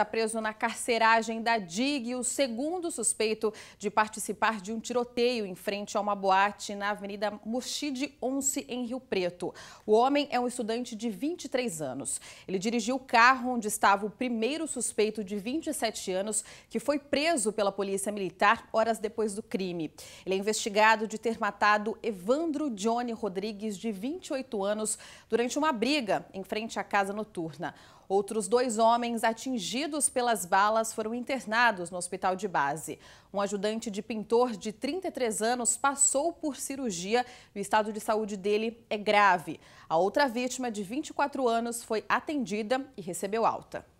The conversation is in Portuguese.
está preso na carceragem da DIG, o segundo suspeito de participar de um tiroteio em frente a uma boate na Avenida Murchid Onze, em Rio Preto. O homem é um estudante de 23 anos. Ele dirigiu o carro onde estava o primeiro suspeito de 27 anos, que foi preso pela Polícia Militar horas depois do crime. Ele é investigado de ter matado Evandro Johnny Rodrigues, de 28 anos, durante uma briga em frente à casa noturna. Outros dois homens atingiram atingidos pelas balas foram internados no hospital de base. Um ajudante de pintor de 33 anos passou por cirurgia e o estado de saúde dele é grave. A outra vítima, de 24 anos, foi atendida e recebeu alta.